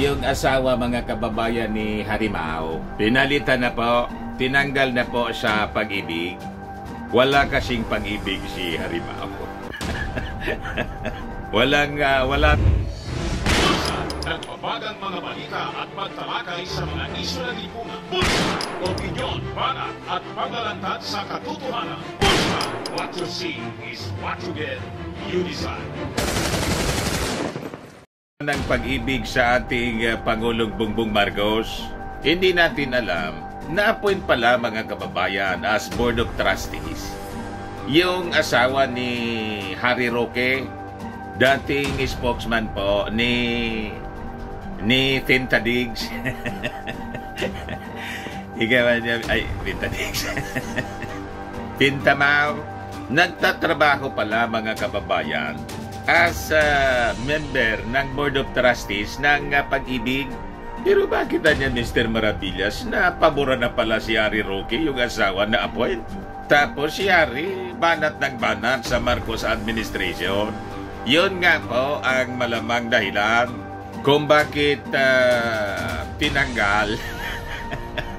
Yung asawa mga kababayan ni Harimau, pinalitan na po, tinanggal na po sa pag-ibig. Wala kasing pag-ibig si Harimau. Walang, uh, wala... Nagpabagang mga balita at pagtalakay sa mga isyo ng lipunan. Bulsa! Opinyon, balat at paglalantad sa katotohanan. Bulsa! What you see is what you get. You decide ng pag-ibig sa ating eh, Pangulong Bongbong Marcos, hindi natin alam na appoint pala mga kababayan as Board of Trustees. Yung asawa ni Harry Roque, dating spokesman po ni ni Finta Diggs. Ikaw niya, ay, Finta Diggs. Finta Mau, nagtatrabaho pala mga kababayan as a member ng Board of Trustees ng uh, Pag-ibig. Pero bakit niya Mr. Marabillas, na pabora na pala si Ari Roque, yung asawa na appoint? Tapos si Ari, banat ng banat sa Marcos Administration. Yun nga po ang malamang dahilan kung bakit uh, tinanggal.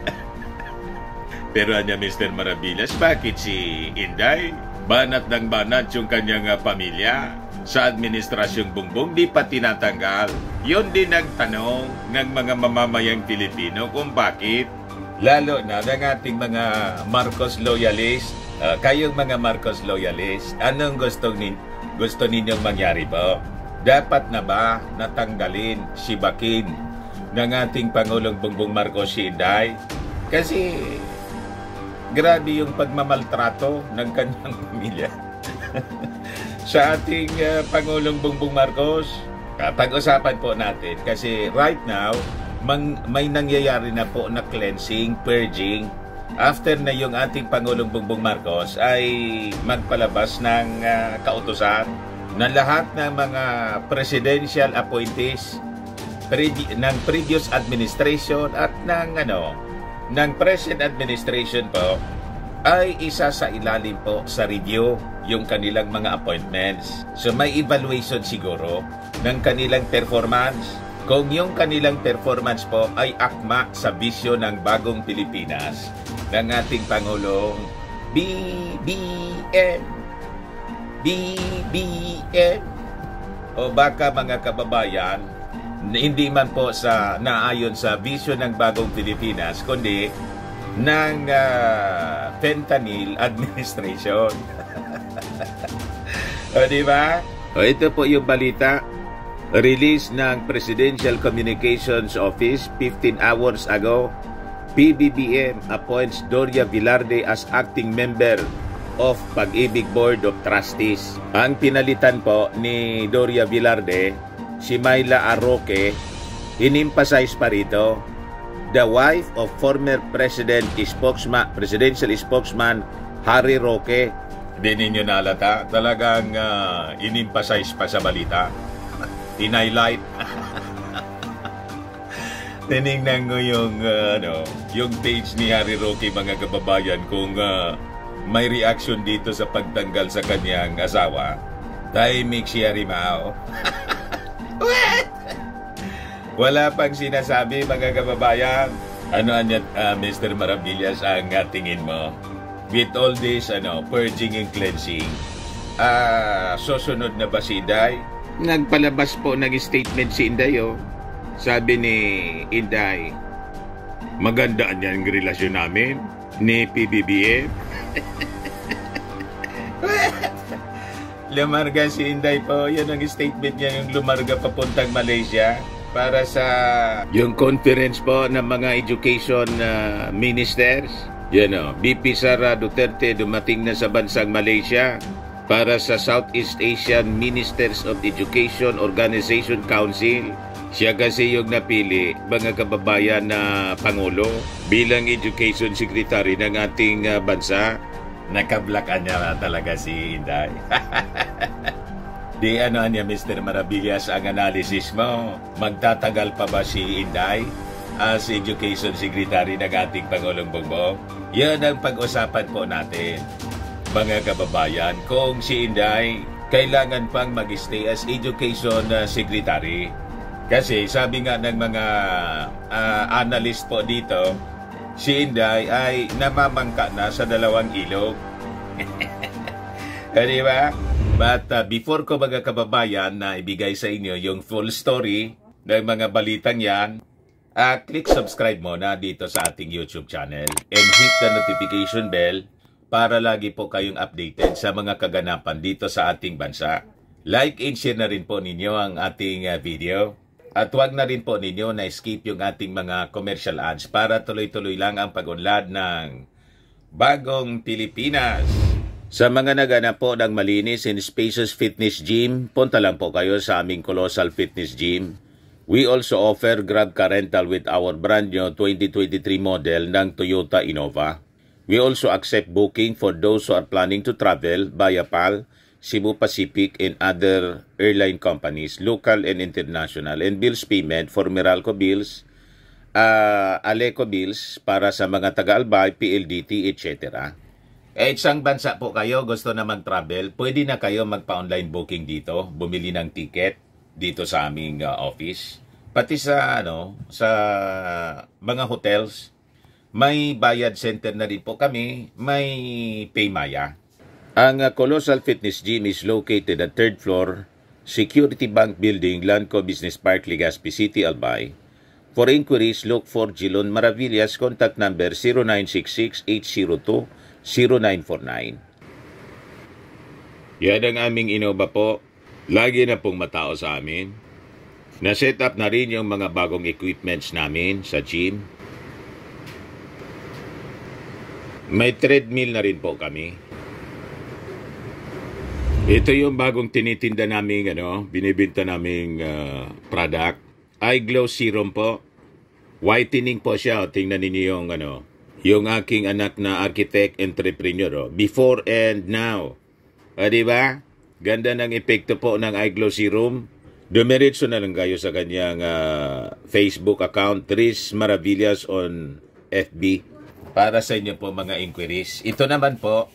Pero niya Mr. Marabillas, bakit si Inday banat ng banat yung kanyang uh, pamilya? sa Administrasyong Bongbong di pa tinatanggal. Yun din nagtanong ng mga mamamayang Pilipino kung bakit. Lalo na ng ating mga Marcos loyalist, uh, kayong mga Marcos loyalist, anong gusto, nin gusto ninyong mangyari po? Dapat na ba natanggalin si Bakin ng ating Pangulong Bongbong Marcos Inday? Kasi grabe yung pagmamaltrato ng kanyang pamilya. sa ating uh, Pangulong Bongbong Marcos, uh, pag-usapan po natin kasi right now, mang, may nangyayari na po na cleansing, purging. After na yung ating Pangulong Bongbong Marcos ay magpalabas ng uh, kautosan na lahat ng mga presidential appointees pre- ng previous administration at ng ano ng present administration po ay isa sa ilalim po sa review yung kanilang mga appointments. So may evaluation siguro ng kanilang performance. Kung yung kanilang performance po ay akma sa bisyo ng bagong Pilipinas ng ating Pangulong BBM. BBM. O baka mga kababayan, hindi man po sa naayon sa bisyo ng bagong Pilipinas, kundi ng uh, fentanyl administration. o, di ba? O, ito po yung balita. Release ng Presidential Communications Office 15 hours ago, PBBM appoints Doria Villarde as acting member of Pag-ibig Board of Trustees. Ang pinalitan po ni Doria Villarde, si Myla Arroque, inimpasize pa rito the wife of former President spokesman, Presidential Spokesman Harry Roque. Hindi ninyo nalata, talagang uh, ah, in pa sa balita. In-highlight. Tinignan ko yung, uh, ano, yung page ni Harry Roque mga kababayan kung uh, may reaction dito sa pagtanggal sa kanyang asawa. Tahimik si Harry Mao. What? Wala pang sinasabi, mga kababayan. Ano niya, uh, ah, Mr. Maravillas, ang uh, tingin mo? With all this, ano, purging and cleansing, uh, susunod na ba si Inday? Nagpalabas po, nag-statement si Inday, oh. Sabi ni Inday, maganda yan ang relasyon namin ni PBBM. Lumarga si Inday po. Yan ang statement niya yung lumarga papuntang Malaysia para sa yung conference po ng mga education uh, ministers. you know, BP Sara Duterte dumating na sa bansang Malaysia para sa Southeast Asian Ministers of Education Organization Council. Siya kasi yung napili, mga kababayan na Pangulo, bilang Education Secretary ng ating ah, bansa. Nakablakan niya talaga si Inday. Di ano niya, Mr. Maravillas, ang analysis mo. Magtatagal pa ba si Inday as Education Secretary ng ating Pangulong Bongbong? Yan ang pag-usapan po natin. Mga kababayan, kung si Inday kailangan pang mag-stay as Education uh, Secretary. Kasi sabi nga ng mga uh, analyst po dito, si Inday ay namamangka na sa dalawang ilog. E di ba? But uh, before ko mga kababayan na ibigay sa inyo yung full story ng mga balitang yan, uh, click subscribe mo na dito sa ating YouTube channel and hit the notification bell para lagi po kayong updated sa mga kaganapan dito sa ating bansa. Like and share na rin po ninyo ang ating uh, video. At huwag na rin po ninyo na skip yung ating mga commercial ads para tuloy-tuloy lang ang pag-unlad ng Bagong Pilipinas. Sa mga naganap po ng malinis in Spaces fitness gym, punta lang po kayo sa aming Colossal Fitness Gym. We also offer Grab Car Rental with our brand new 2023 model ng Toyota Innova. We also accept booking for those who are planning to travel via PAL, Cebu Pacific, and other airline companies, local and international, and bills payment for Meralco bills, uh, Aleco bills para sa mga taga-albay, PLDT, etc. Kahit eh, isang bansa po kayo gusto na mag-travel, pwede na kayo magpa-online booking dito, bumili ng ticket dito sa aming uh, office. Pati sa ano, sa mga hotels, may bayad center na rin po kami, may Paymaya. Ang uh, Colossal Fitness Gym is located at 3rd floor, Security Bank Building, Lanco Business Park, Legazpi City, Albay. For inquiries, look for Gilon Maravillas, contact number 0966 802 0949. Yan ang aming inoba po. Lagi na pong matao sa amin. Na-set up na rin yung mga bagong equipments namin sa gym. May treadmill na rin po kami. Ito yung bagong tinitinda naming ano, binibenta naming uh, product. Eye Glow Serum po. Whitening po siya. Tingnan ninyo yung ano, yung aking anak na architect entrepreneur, oh, before and now. O, di ba? Ganda ng epekto po ng iGlossy Room. Dumiretso na lang kayo sa kanyang uh, Facebook account, Tris Maravillas on FB. Para sa inyo po mga inquiries. Ito naman po,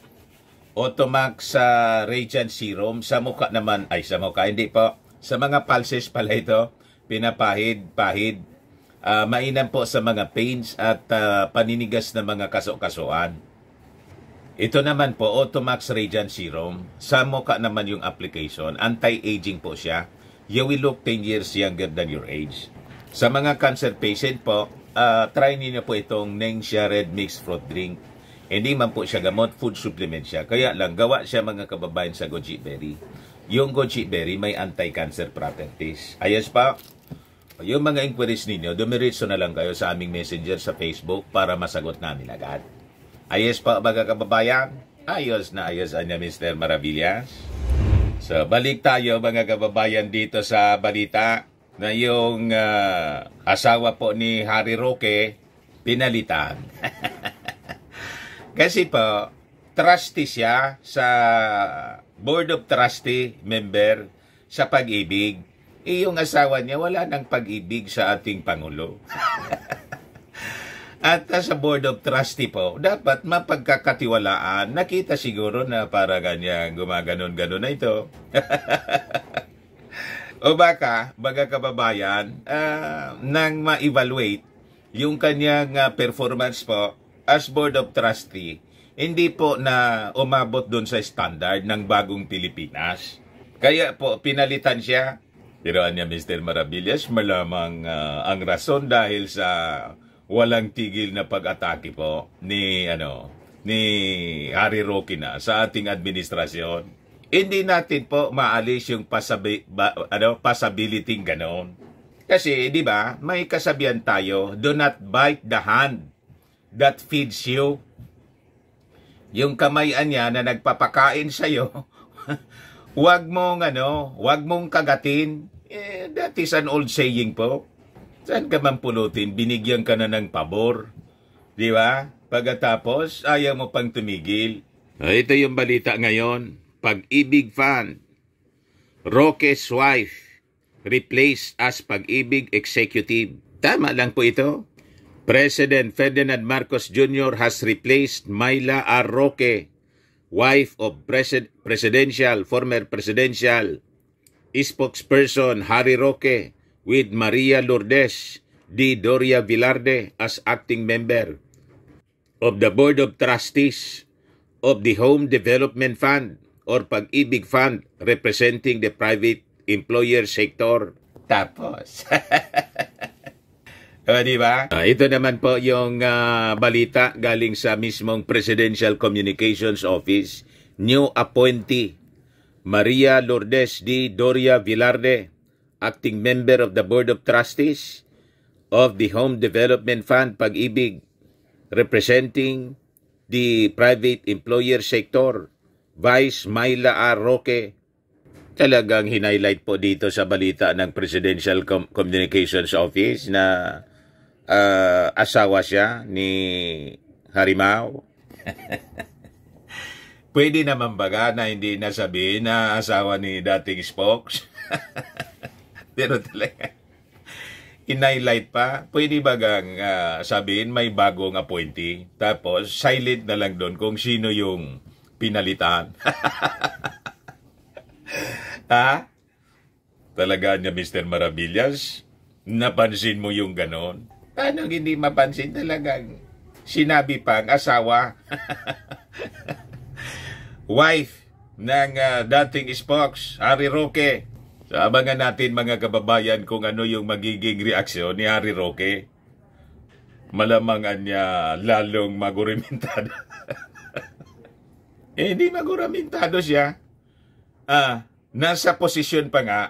Automax sa uh, Radiant Serum. Sa mukha naman, ay sa mukha, hindi po. Sa mga pulses pala ito, pinapahid, pahid, uh, mainam po sa mga pains at uh, paninigas ng mga kaso-kasuan. Ito naman po, Automax Radiant Serum. Sa mukha naman yung application. Anti-aging po siya. You will look 10 years younger than your age. Sa mga cancer patient po, uh, try niyo po itong Ningxia Red Mixed Fruit Drink. Hindi man po siya gamot, food supplement siya. Kaya lang, gawa siya mga kababayan sa goji berry. Yung goji berry may anti-cancer properties. Ayos pa, yung mga inquiries ninyo, dumiritso na lang kayo sa aming messenger sa Facebook para masagot namin agad. Ayos pa mga kababayan? Ayos na ayos anya Mr. Maravillas. So balik tayo mga kababayan dito sa balita na yung uh, asawa po ni Harry Roque pinalitan. Kasi po, trustee siya sa Board of Trustee member sa pag-ibig eh, yung asawa niya wala ng pag-ibig sa ating Pangulo. At uh, sa Board of Trustee po, dapat mapagkakatiwalaan. Nakita siguro na para ganyan, gumaganon-ganon na ito. o baka, baga kababayan, uh, nang ma-evaluate yung kanyang uh, performance po as Board of Trustee, hindi po na umabot doon sa standard ng bagong Pilipinas. Kaya po, pinalitan siya Tiroan niya Mr. Maravillas malamang uh, ang rason dahil sa walang tigil na pag-atake po ni ano ni Harry Roque na sa ating administrasyon. Hindi natin po maalis yung pasabi, ba, ano, possibility ganoon. Kasi, di ba, may kasabihan tayo, do not bite the hand that feeds you. Yung kamay niya na nagpapakain sa'yo, Huwag mong ano, huwag mong kagatin. Eh, that is an old saying po. Saan ka man pulutin, binigyan ka na ng pabor. Di ba? Pagkatapos, ayaw mo pang tumigil. Ah, ito yung balita ngayon. Pag-ibig fan. Roque's wife replaced as pag-ibig executive. Tama lang po ito. President Ferdinand Marcos Jr. has replaced Myla R. Roque wife of Presid- presidential, former presidential spokesperson Harry Roque with Maria Lourdes D. Doria Villarde as acting member of the Board of Trustees of the Home Development Fund or Pag-ibig Fund representing the private employer sector. Tapos. O, oh, di ba? Uh, ito naman po yung uh, balita galing sa mismong Presidential Communications Office. New appointee, Maria Lourdes D. Doria Villarde, acting member of the Board of Trustees of the Home Development Fund Pag-ibig, representing the private employer sector, Vice Myla R. Roque, talagang hinighlight po dito sa balita ng Presidential Com- Communications Office na uh, asawa siya ni Harimau? Pwede naman baga na hindi nasabihin na asawa ni dating Spox? Pero talaga, in-highlight pa, pwede bagang uh, sabihin may bagong appointee. Tapos, silent na lang doon kung sino yung pinalitan. ha? Talaga niya, Mr. Maravillas, napansin mo yung ganon? Paano hindi mapansin talaga sinabi pa ang asawa? Wife ng uh, dating spokes, Harry Roque. So abangan natin mga kababayan kung ano yung magiging reaksyon ni Harry Roque. Malamang niya lalong magurimentado. eh, hindi maguramentado siya. Ah, nasa posisyon pa nga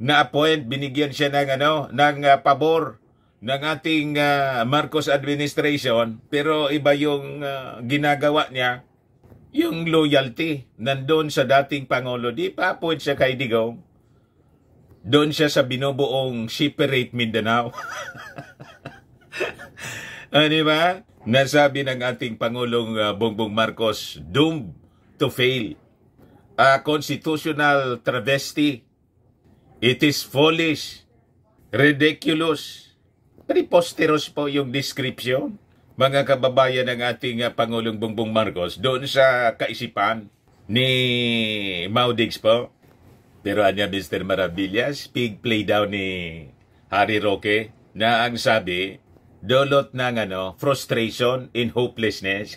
na appoint binigyan siya ng ano ng uh, pabor ng ating uh, Marcos administration pero iba yung uh, ginagawa niya yung loyalty nandoon sa dating Pangulo di pa po siya kay Digong doon siya sa binubuong separate Mindanao ah, di ba nasabi ng ating Pangulong uh, Bongbong Marcos doomed to fail a constitutional travesty it is foolish ridiculous preposterous po yung description, mga kababayan ng ating ah, Pangulong Bongbong Marcos, doon sa kaisipan ni Maudix po. Pero anya Mr. Maravillas, big play daw ni Harry Roque na ang sabi, dolot ng ano, frustration in hopelessness.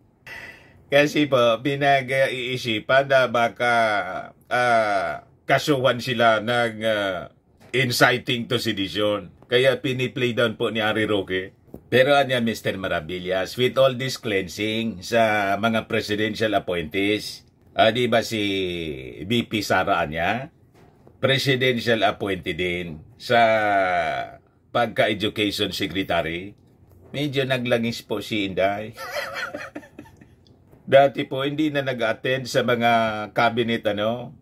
Kasi po, pinag-iisipan na baka uh, kasuhan sila ng uh, inciting to sedition. Kaya piniplay down po ni Ari Roque. Pero ano Mr. Maravillas, with all this cleansing sa mga presidential appointees, ah, di ba si VP Sara Anya? Presidential appointee din sa pagka-education secretary. Medyo naglangis po si Inday. Dati po hindi na nag-attend sa mga cabinet ano,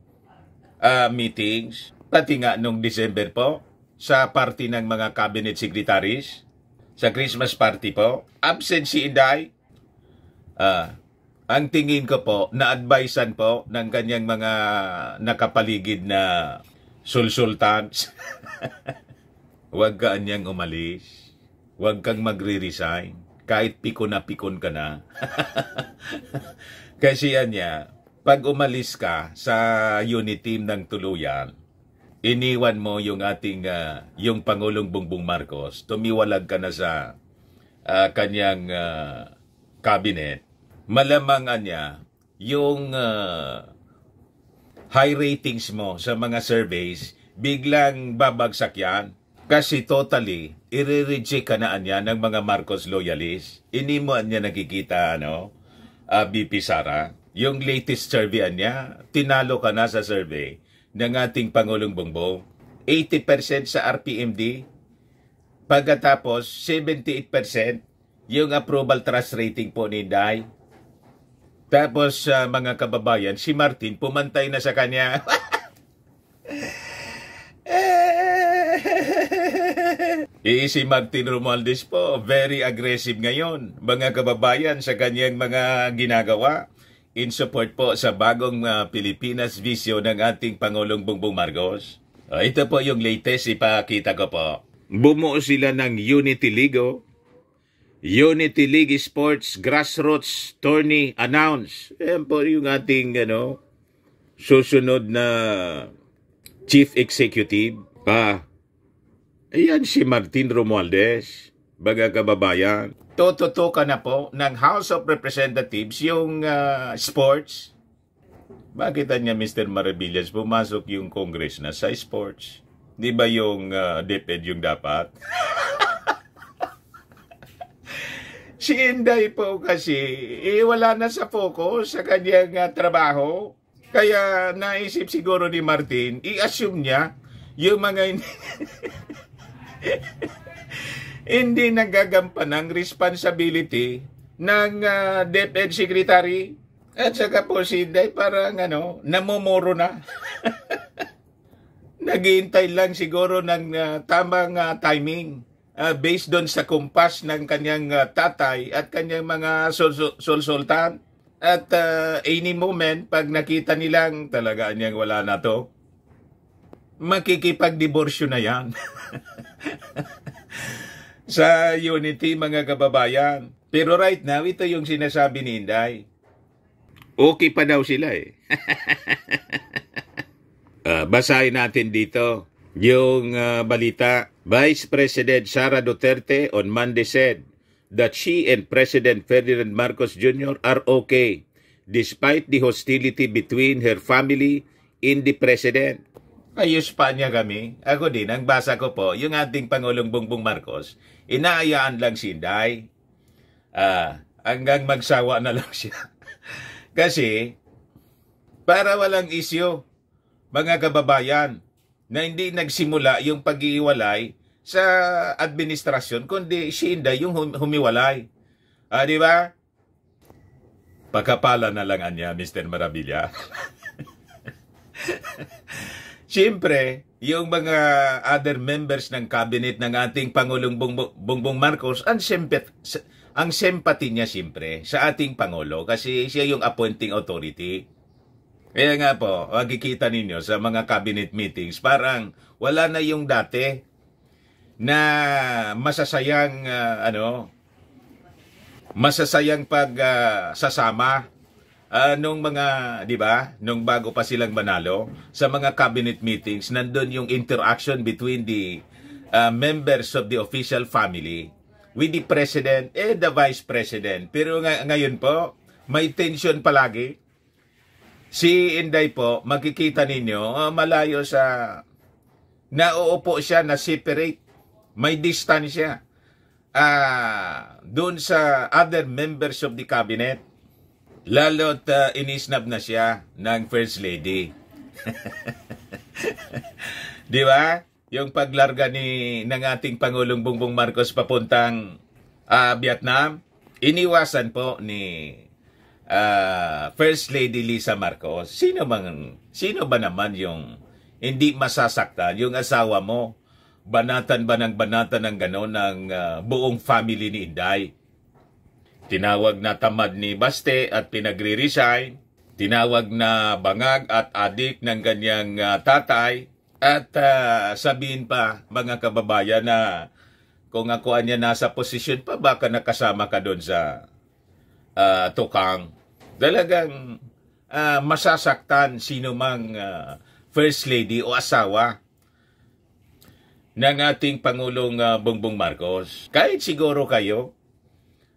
uh, meetings, pati nga nung December po sa party ng mga cabinet secretaries? Sa Christmas party po? Absent si Inday? Ah, ang tingin ko po, na-advisean po ng kanyang mga nakapaligid na sulsultans. Huwag ka anyang umalis. Huwag kang magre-resign. Kahit pikon na pikon ka na. Kasi yan niya, pag umalis ka sa unit team ng tuluyan, iniwan mo yung ating uh, yung Pangulong Bongbong Marcos, tumiwalag ka na sa uh, kanyang uh, cabinet, malamangan niya yung uh, high ratings mo sa mga surveys, biglang babagsak yan. Kasi totally, ire reject ka na niya ng mga Marcos loyalists. Ini mo niya nakikita, ano, uh, BP Sara. Yung latest survey niya, tinalo ka na sa survey ng ating Pangulong Bongbong, 80% sa RPMD, pagkatapos 78% yung approval trust rating po ni Inday. Tapos uh, mga kababayan, si Martin pumantay na sa kanya. Eh, si Martin Romualdez po, very aggressive ngayon, mga kababayan, sa kanyang mga ginagawa in support po sa bagong uh, Pilipinas vision ng ating Pangulong Bongbong Marcos. Uh, ito po yung latest ipakita ko po. Bumuo sila ng Unity League. Oh. Unity League Sports Grassroots Tourney announce. Ayan po yung ating ano, susunod na chief executive. Ah, ayan si Martin Romualdez mga kababayan, ka na po ng House of Representatives yung uh, sports. Bakit niya Mr. Maravillas pumasok yung Congress na sa sports? Di ba yung uh, DepEd yung dapat? si Inday po kasi eh, wala na sa focus sa kanyang uh, trabaho. Kaya naisip siguro ni Martin, i-assume niya yung mga... hindi nagagampan ang responsibility ng uh, DepEd Secretary at saka po si Inday parang ano, namumuro na. Naghihintay lang siguro ng uh, tamang uh, timing uh, based doon sa kumpas ng kanyang uh, tatay at kanyang mga sol-sultan. At uh, any moment, pag nakita nilang talaga niyang wala na to, makikipag-diborsyo na yan. sa unity mga kababayan. Pero right now, ito yung sinasabi ni Inday. Okay pa daw sila eh. uh, basahin natin dito yung uh, balita. Vice President Sara Duterte on Monday said that she and President Ferdinand Marcos Jr. are okay despite the hostility between her family and the president. Ayos pa niya kami. Ako din, ang basa ko po, yung ating Pangulong Bongbong Marcos, inaayaan lang si Inday. Ah, hanggang magsawa na lang siya. Kasi, para walang isyo, mga kababayan, na hindi nagsimula yung pag-iwalay sa administrasyon, kundi si Inday yung hum- humiwalay. Ah, di ba? Pagkapala na lang niya, Mr. Marabilla. Siyempre, yung mga other members ng cabinet ng ating Pangulong Bongbong, Marcos, ang sympathy, ang sympathy niya siyempre sa ating Pangulo kasi siya yung appointing authority. Kaya nga po, magkikita ninyo sa mga cabinet meetings, parang wala na yung dati na masasayang uh, ano masasayang pag uh, sasama uh, nung mga, di ba, nung bago pa silang manalo, sa mga cabinet meetings, nandun yung interaction between the uh, members of the official family with the president and the vice president. Pero nga, ngayon po, may tension palagi. Si Inday po, makikita ninyo, uh, malayo sa, nauupo siya na separate. May distance siya uh, doon sa other members of the cabinet Lalo't uh, ah, inisnab na siya ng First Lady. Di ba? Yung paglarga ni, ng ating Pangulong Bongbong Marcos papuntang uh, Vietnam, iniwasan po ni uh, First Lady Lisa Marcos. Sino, bang, sino ba naman yung hindi masasaktan? Yung asawa mo, banatan ba ng banatan ng gano'n ng uh, buong family ni Inday? Tinawag na tamad ni Baste at pinagre-resign. Tinawag na bangag at adik ng ganyang uh, tatay. At uh, sabihin pa mga kababayan na kung ako niya nasa posisyon pa, baka nakasama ka doon sa uh, tukang. Talagang uh, masasaktan sino mang uh, first lady o asawa ng ating Pangulong uh, Bongbong Marcos. Kahit siguro kayo,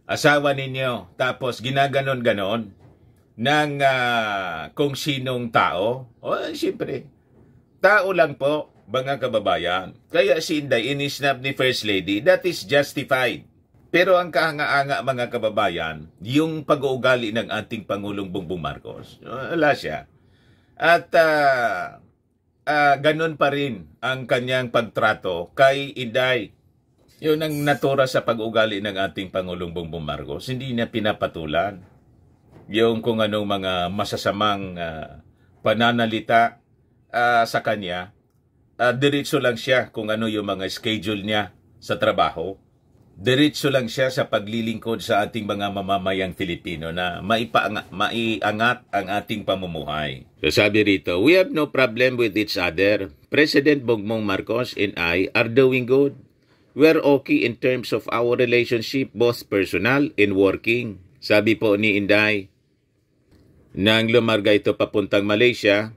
asawa ninyo, tapos ginaganon-ganon ng uh, kung sinong tao, o oh, siyempre, tao lang po, mga kababayan. Kaya si Inday, inisnap ni First Lady, that is justified. Pero ang kahanga-anga mga kababayan, yung pag-uugali ng ating Pangulong Bongbong Marcos, wala siya. At uh, ah, uh, ah, ganun pa rin ang kanyang pagtrato kay Inday yun ang natura sa pag-ugali ng ating Pangulong Bongbong Marcos. Hindi niya pinapatulan yung kung anong mga masasamang uh, pananalita uh, sa kanya. Uh, diretso lang siya kung ano yung mga schedule niya sa trabaho. Diretso lang siya sa paglilingkod sa ating mga mamamayang Filipino na maipaanga, maiangat ang ating pamumuhay. So sabi rito, we have no problem with each other. President Bongbong Marcos and I are doing good we're okay in terms of our relationship, both personal and working. Sabi po ni Inday, nang lumarga ito papuntang Malaysia,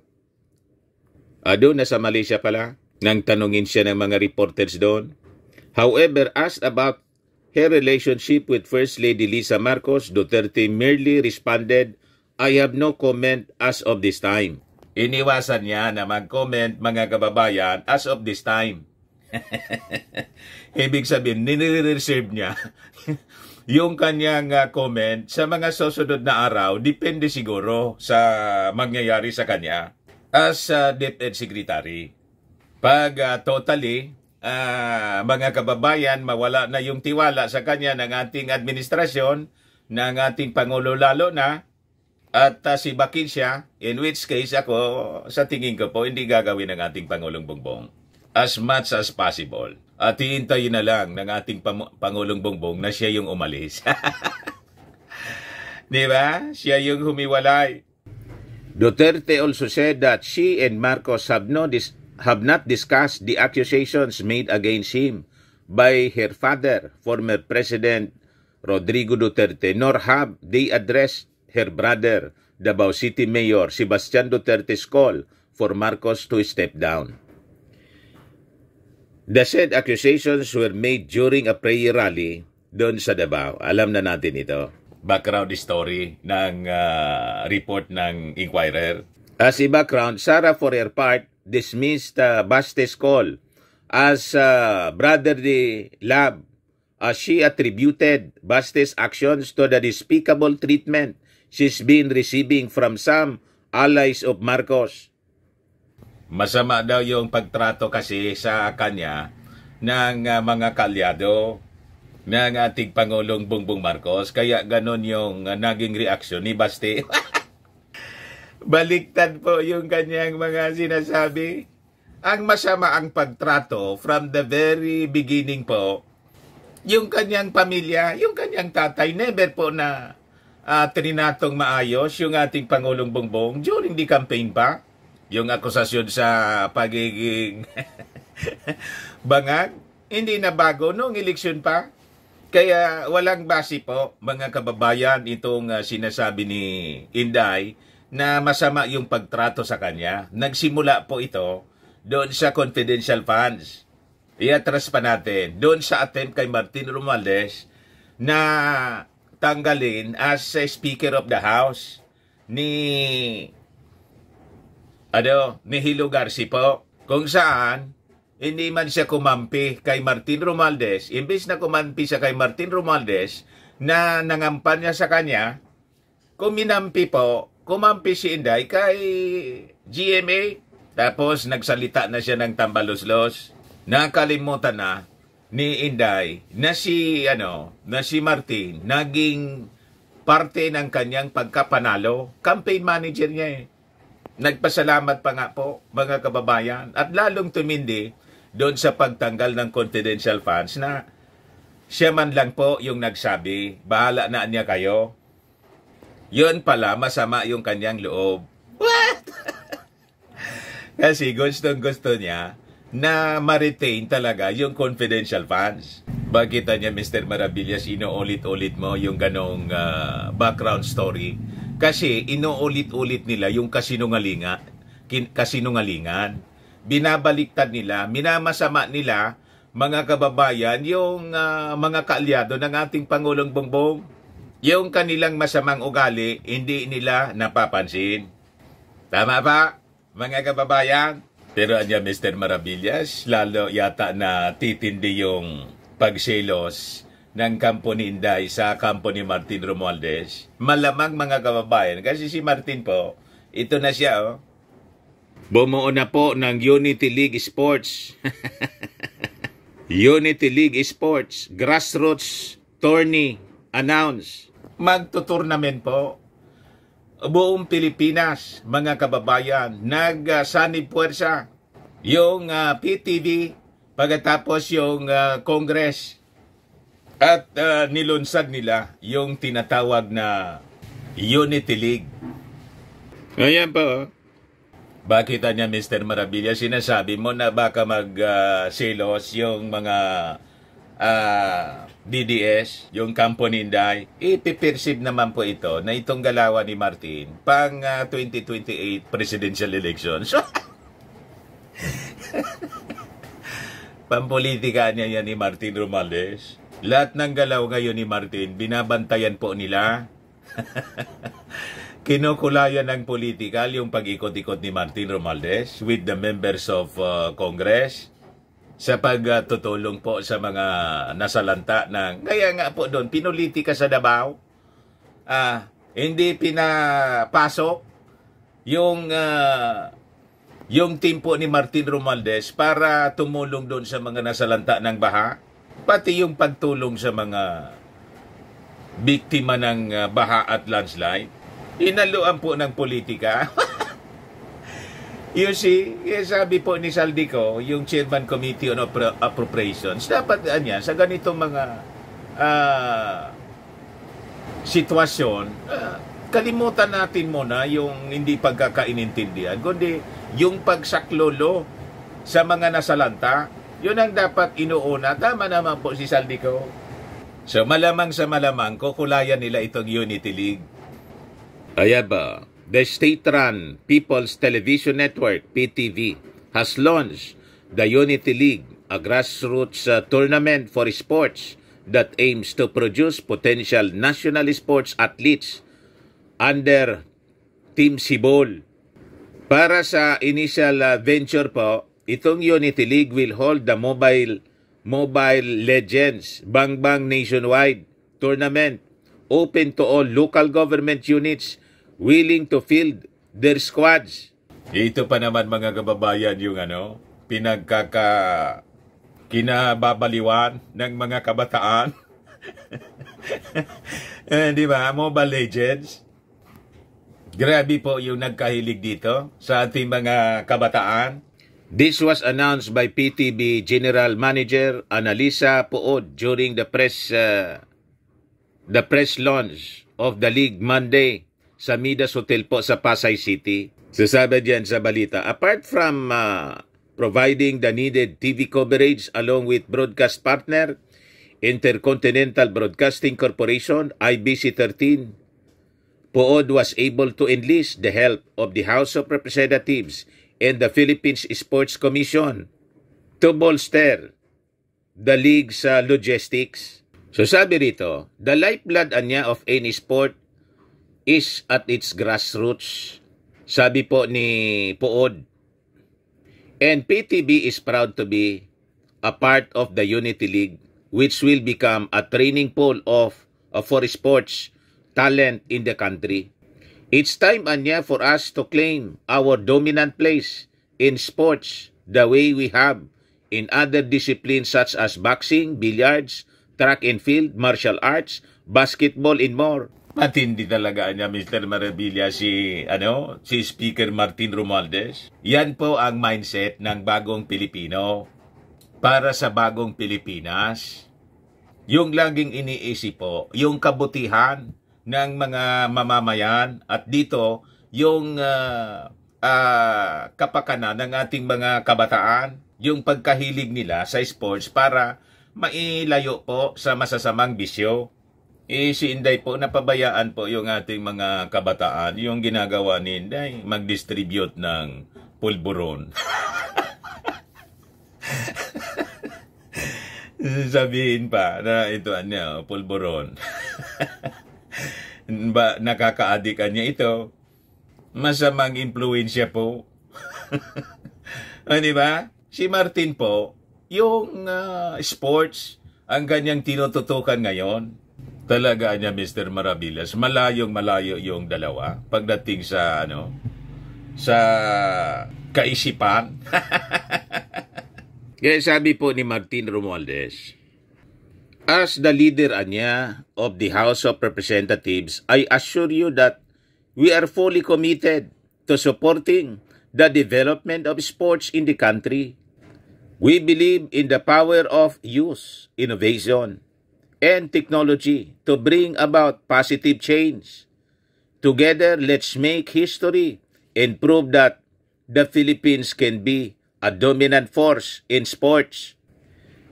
ado na sa Malaysia pala, nang tanungin siya ng mga reporters doon. However, asked about her relationship with First Lady Lisa Marcos, Duterte merely responded, I have no comment as of this time. Iniwasan niya na mag-comment mga kababayan as of this time. Ibig sabihin, nire-reserve niya yung kanyang uh, comment sa mga susunod na araw, depende siguro sa mangyayari sa kanya as uh, DepEd Secretary. Pag uh, totally, uh, mga kababayan, mawala na yung tiwala sa kanya ng ating administrasyon, ng ating Pangulo lalo na, at uh, si Bakit siya, in which case ako, sa tingin ko po, hindi gagawin ng ating Pangulong Bongbong as much as possible. At hihintayin na lang ng ating Pam- Pangulong Bongbong na siya yung umalis. Di ba? Siya yung humiwalay. Duterte also said that she and Marcos have, no dis- have not discussed the accusations made against him by her father, former President Rodrigo Duterte, nor have they addressed her brother, Davao City Mayor Sebastian Duterte's call for Marcos to step down. The said accusations were made during a prayer rally doon sa Davao. Alam na natin ito. Background story ng uh, report ng Inquirer. As a background, Sarah for her part dismissed uh, Bastes call as uh, ah, brotherly love as she attributed Bastes' actions to the despicable treatment she's been receiving from some allies of Marcos. Masama daw yung pagtrato kasi sa kanya ng uh, mga kalyado ng ating Pangulong Bongbong Marcos. Kaya ganun yung uh, naging reaksyon ni Basti. Baliktad po yung kanyang mga sinasabi. Ang masama ang pagtrato from the very beginning po. Yung kanyang pamilya, yung kanyang tatay, never po na uh, trinatong maayos yung ating Pangulong Bongbong during the campaign pa yung akusasyon sa pagiging bangag, hindi na bago noong eleksyon pa. Kaya walang base po mga kababayan itong uh, sinasabi ni Inday na masama yung pagtrato sa kanya. Nagsimula po ito doon sa confidential funds. I-address pa natin doon sa attempt kay Martin Romualdez na tanggalin as Speaker of the House ni ano, ni Hilo Garci po, kung saan hindi man siya kumampi kay Martin Romualdez, imbis na kumampi siya kay Martin Romualdez na nangampan niya sa kanya, kung minampi po, kumampi si Inday kay GMA. Tapos nagsalita na siya ng tambaloslos. Nakalimutan na ni Inday na si ano, na si Martin naging parte ng kanyang pagkapanalo, campaign manager niya eh. Nagpasalamat pa nga po mga kababayan at lalong tumindi doon sa pagtanggal ng confidential funds na siya man lang po yung nagsabi, bahala na niya kayo. Yun pala, masama yung kanyang loob. What? Kasi gustong gusto niya na ma-retain talaga yung confidential funds. Bakit niya Mr. Marabillas, ino-ulit-ulit mo yung ganong uh, background story kasi inuulit-ulit nila yung kasinungalinga, kasinungalingan. Binabaliktad nila, minamasama nila mga kababayan yung uh, mga kaalyado ng ating Pangulong Bongbong. Yung kanilang masamang ugali, hindi nila napapansin. Tama ba, mga kababayan? Pero anya Mr. Maravillas, lalo yata na titindi yung pagselos ng kampo ni Inday sa kampo ni Martin Romualdez, malamang mga kababayan, kasi si Martin po, ito na siya, oh. Bumuo na po ng Unity League Sports. Unity League Sports Grassroots Tourney announce. Magtutournament po. Buong Pilipinas, mga kababayan, nagsanib uh, puwersa. Yung uh, ah, PTV, pagkatapos yung uh, Congress, at uh, nilunsad nila yung tinatawag na Unity League. Ngayon po, oh. Bakit ah, niya Mr. Marabilia, sinasabi mo na baka magselos ah, uh, yung mga uh, DDS, yung Kampo Ninday. Ipipersib naman po ito na itong galawan ni Martin pang uh, 2028 presidential elections. Pampolitika niya yan ni Martin Romales. Lahat ng galaw ngayon ni Martin, binabantayan po nila. Kinukulayan ng political yung pag-ikot-ikot ni Martin Romaldes with the members of uh, Congress sa pagtutulong uh, po sa mga nasalanta ng kaya nga po doon pinolitika sa Davao ah, hindi pinapasok yung uh, yung team po ni Martin Romaldes para tumulong doon sa mga nasalanta ng baha pati yung pagtulong sa mga biktima ng ah, baha at landslide, inaluan po ng politika. you see, sabi po ni Saldico, yung Chairman Committee on Appro- Appropriations, dapat anya, ah, sa ganitong mga uh, sitwasyon, uh, kalimutan natin muna yung hindi pagkakainintindihan, kundi yung pagsaklolo sa mga nasalanta yun ang dapat inuuna. Tama naman po si Saldico. So malamang sa malamang, kukulayan nila itong Unity League. Ayaba, the state-run People's Television Network, PTV, has launched the Unity League, a grassroots uh, tournament for sports that aims to produce potential national sports athletes under Team Sibol. Para sa initial uh, venture po, Itong Unity League will hold the Mobile Mobile Legends Bang Bang Nationwide Tournament open to all local government units willing to field their squads. Ito pa naman mga kababayan yung ano, pinagkaka kinababaliwan ng mga kabataan. eh, di ba? Mobile Legends. Grabe po yung nagkahilig dito sa ating mga kabataan. This was announced by PTB General Manager Analisa Puod during the press uh, the press launch of the league Monday sa Midas Hotel po sa Pasay City. Sasabi diyan sa balita, apart from uh, providing the needed TV coverage along with broadcast partner, Intercontinental Broadcasting Corporation, IBC-13, Puod was able to enlist the help of the House of Representatives and the Philippines Sports Commission to bolster the league sa logistics. So sabi rito, the lifeblood anya of any sport is at its grassroots. Sabi po ni Puod. And PTB is proud to be a part of the Unity League which will become a training pool of, of for sports talent in the country. It's time anya for us to claim our dominant place in sports the way we have in other disciplines such as boxing, billiards, track and field, martial arts, basketball and more. Matindi talaga niya Mr. Maravilla si ano si Speaker Martin Romualdez. Yan po ang mindset ng bagong Pilipino para sa bagong Pilipinas. Yung laging iniisip po, yung kabutihan ng mga mamamayan at dito yung uh, uh, kapakanan ng ating mga kabataan, yung pagkahilig nila sa sports para mailayo po sa masasamang bisyo. Eh, si Inday po, napabayaan po yung ating mga kabataan, yung ginagawa ni Inday, mag-distribute ng pulburon. Sabihin pa na ito ano, pulburon. ba nakakaadikan niya ito, masamang impluensya po. o, di ba? Si Martin po, yung uh, sports, ang ganyang tinututukan ngayon, talaga niya Mr. Maravillas, malayong malayo yung dalawa pagdating sa ano sa kaisipan. Kaya sabi po ni Martin Romualdez, as the leader anya of the House of Representatives, I assure you that we are fully committed to supporting the development of sports in the country. We believe in the power of youth, innovation, and technology to bring about positive change. Together, let's make history and prove that the Philippines can be a dominant force in sports,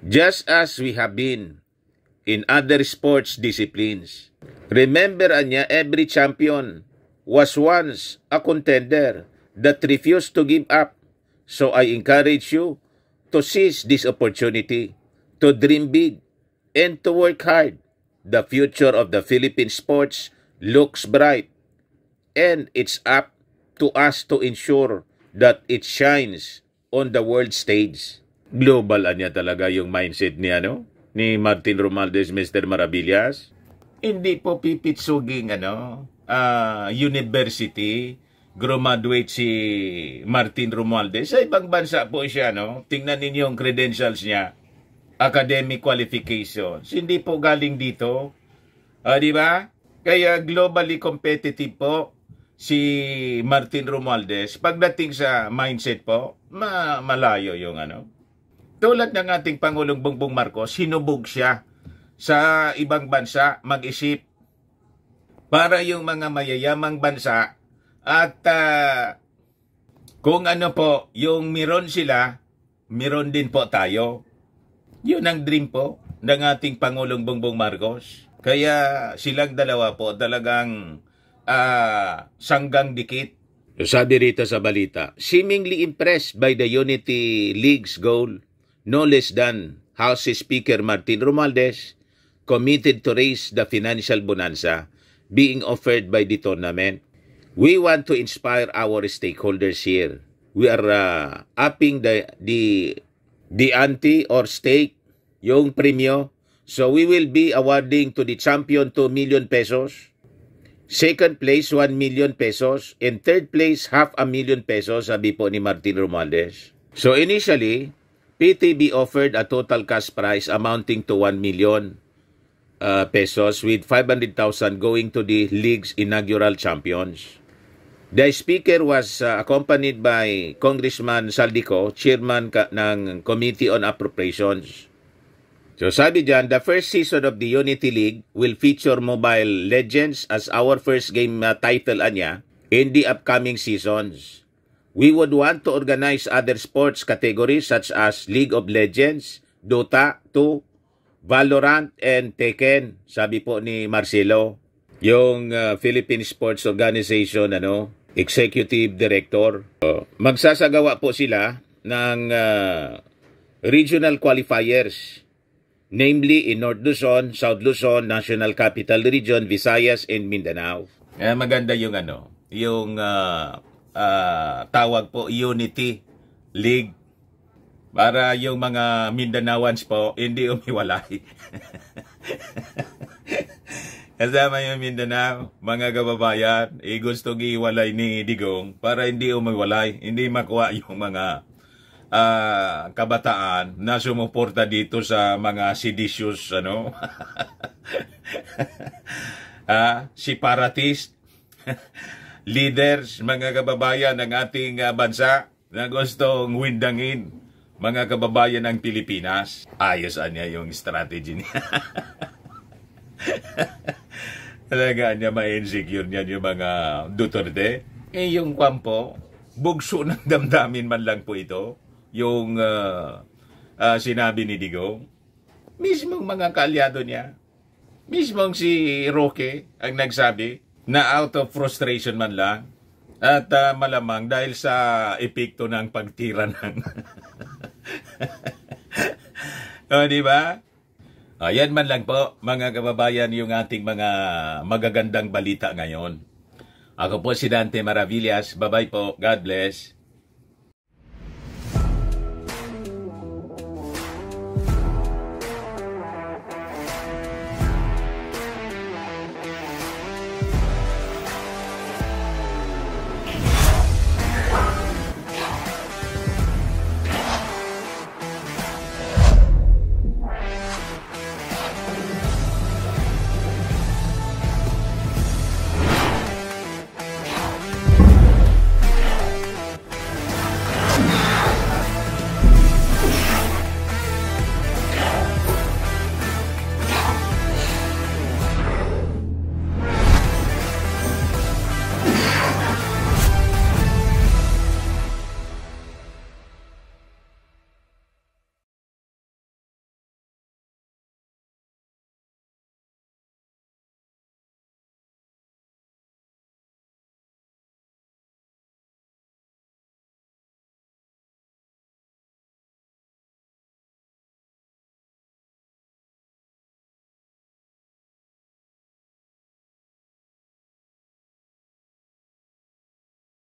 just as we have been in other sports disciplines. Remember anya, every champion was once a contender that refused to give up. So I encourage you to seize this opportunity, to dream big, and to work hard. The future of the Philippine sports looks bright, and it's up to us to ensure that it shines on the world stage. Global anya talaga yung mindset niya, no? ni Martin Romaldez, Mr. Marabillas? Hindi po pipitsuging ano, uh, university graduate si Martin Romaldez. Sa ibang bansa po siya, no? Tingnan ninyo ang credentials niya. Academic qualifications. Hindi po galing dito. Uh, di ba? Kaya globally competitive po si Martin Romualdez. Pagdating sa mindset po, ma malayo yung ano, tulad ng ating Pangulong Bongbong Marcos, sinubog siya sa ibang bansa mag-isip para yung mga mayayamang bansa at uh, kung ano po, yung meron sila, meron din po tayo. Yun ang dream po ng ating Pangulong Bongbong Marcos. Kaya silang dalawa po talagang uh, sanggang dikit. Sabi rito sa balita, seemingly impressed by the Unity League's goal no less than House Speaker Martin Romualdez committed to raise the financial bonanza being offered by the tournament. We want to inspire our stakeholders here. We are uh, upping the the the ante or stake, yung premyo. So we will be awarding to the champion 2 million pesos, second place 1 million pesos, and third place half a million pesos, sabi po ni Martin Romualdez. So initially, PTB offered a total cash prize amounting to 1 million uh, pesos with 500,000 going to the league's inaugural champions. The speaker was uh, accompanied by Congressman Saldico, chairman ng Committee on Appropriations. So sabi dyan, the first season of the Unity League will feature Mobile Legends as our first game uh, title anya in the upcoming seasons. We would want to organize other sports categories such as League of Legends, Dota 2, Valorant, and Tekken, sabi po ni Marcelo. Yung uh, Philippine Sports Organization ano, Executive Director. Uh, magsasagawa po sila ng uh, regional qualifiers namely in North Luzon, South Luzon, National Capital Region, Visayas, and Mindanao. Kaya eh, maganda yung ano, yung uh, uh, tawag po Unity League para yung mga Mindanaoans po hindi umiwalay. Kasama yung Mindanao, mga kababayan, eh gusto giwalay ni Digong para hindi umiwalay, hindi makuha yung mga uh, kabataan na sumuporta dito sa mga seditious, ano, uh, ah, separatist leaders, mga kababayan ng ating ah, bansa na gustong windangin mga kababayan ng Pilipinas. Ayos niya yung strategy niya. Talaga niya ma-insecure niya yung mga Duterte. Eh yung kwampo, bugso ng damdamin man lang po ito. Yung uh, uh, sinabi ni Digong. Mismong mga kalyado niya. Mismong si Roque ang nagsabi na out of frustration man lang at uh, malamang dahil sa epekto ng pagtira ng O oh, di ba? Ayun ah, man lang po mga kababayan yung ating mga magagandang balita ngayon. Ako po si Dante Maravillas. Bye-bye po. God bless.